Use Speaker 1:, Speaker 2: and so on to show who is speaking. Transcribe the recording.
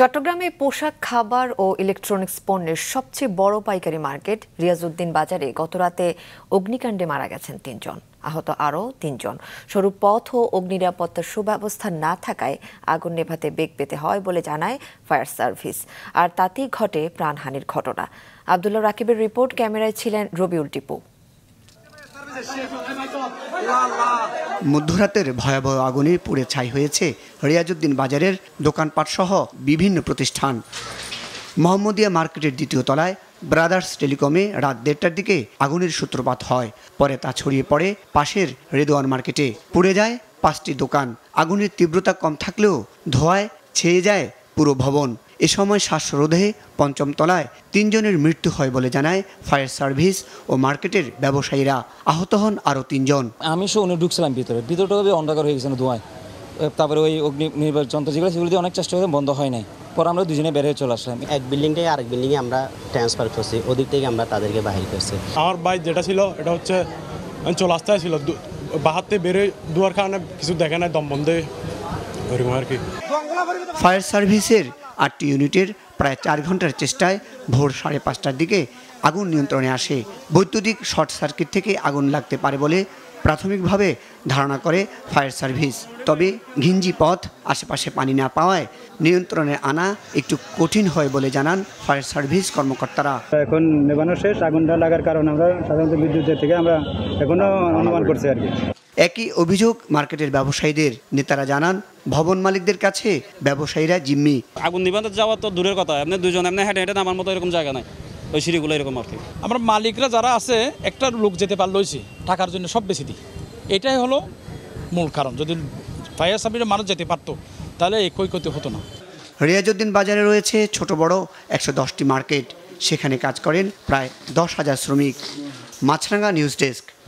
Speaker 1: চট্টগ্রামে পোশাক খাবার ও ইলেকট্রনিক্স পণ্যের সবচেয়ে বড় পাইকারি মার্কেট রিয়াজউদ্দিন বাজারে গতরাতে অগ্নিকাণ্ডে মারা গেছেন তিনজন আহত আরও তিনজন সরু পথ ও নিরাপত্তার সুব্যবস্থা না থাকায় আগুন নেভাতে বেগ পেতে হয় বলে জানায় ফায়ার সার্ভিস আর তাতেই ঘটে প্রাণহানির ঘটনা আবদুল্লাহ রাকিবের রিপোর্ট ক্যামেরায় ছিলেন রবিউল টিপু
Speaker 2: মধ্যরাতের ভয়াবহ আগুনে পুড়ে ছাই হয়েছে রিয়াজুদ্দিন বাজারের দোকানপাটসহ বিভিন্ন প্রতিষ্ঠান মোহাম্মদিয়া মার্কেটের দ্বিতীয় তলায় ব্রাদার্স টেলিকমে রাত দেড়টার দিকে আগুনের সূত্রপাত হয় পরে তা ছড়িয়ে পড়ে পাশের রেদোয়ান মার্কেটে পুড়ে যায় পাঁচটি দোকান আগুনের তীব্রতা কম থাকলেও ধোয়ায় ছেয়ে যায় পুরো ভবন এ সময় শ্বাসরোধে পঞ্চম তলায় তিনজনের মৃত্যু হয় বলে জানায় ফায়ার সার্ভিস ও মার্কেটের ব্যবসায়ীরা আহত হন আরও তিনজন আমি অনেক ঢুকছিলাম ভিতরে ভিতরটা অন্ধকার হয়ে গেছিল ধোঁয়ায় তারপরে ওই অগ্নি নির্বাচন যেগুলো সেগুলো অনেক চেষ্টা হয়েছে বন্ধ হয় নাই পরে আমরা দুজনে বেড়ে চলে আসলাম এক বিল্ডিং থেকে আরেক বিল্ডিংয়ে আমরা ট্রান্সফার করছি ওদিক থেকে আমরা তাদেরকে বাহির করছি আমার বাইক যেটা ছিল এটা হচ্ছে চলে আসতে ছিল বাহাতে বেরোয় দুয়ার কারণে কিছু দেখে নাই দম বন্ধে ফায়ার সার্ভিসের আটটি ইউনিটের প্রায় চার ঘন্টার চেষ্টায় ভোর সাড়ে পাঁচটার দিকে আগুন নিয়ন্ত্রণে আসে বৈদ্যুতিক শর্ট সার্কিট থেকে আগুন লাগতে পারে বলে প্রাথমিকভাবে ধারণা করে ফায়ার সার্ভিস তবে ঘিঞ্জি পথ আশেপাশে পানি না পাওয়ায় নিয়ন্ত্রণে আনা একটু কঠিন হয় বলে জানান ফায়ার সার্ভিস কর্মকর্তারা এখন নেবানো শেষ আগুনটা লাগার কারণে আমরা সাধারণত বিদ্যুতের থেকে আমরা এখনও অনুমান করছি আর কি একই অভিযোগ মার্কেটের ব্যবসায়ীদের নেতারা জানান ভবন মালিকদের কাছে ব্যবসায়ীরা জিম্মি আগুন নিবন্ধন যাওয়া তো দূরের কথা আপনি দুজন এমনি হেঁটে হেঁটে আমার মতো এরকম জায়গা নাই ওই সিঁড়িগুলো এরকম আর কি আমার মালিকরা যারা আছে একটা লোক যেতে পারলইছি টাকার জন্য সব বেশি দিই এটাই হলো মূল কারণ যদি ফায়ার সার্ভিসের মানুষ যেতে পারতো তাহলে এই ক্ষয়ক্ষতি হতো না রিয়াজুদ্দিন বাজারে রয়েছে ছোট বড় একশো দশটি মার্কেট সেখানে কাজ করেন প্রায় দশ হাজার শ্রমিক মাছরাঙ্গা নিউজ ডেস্ক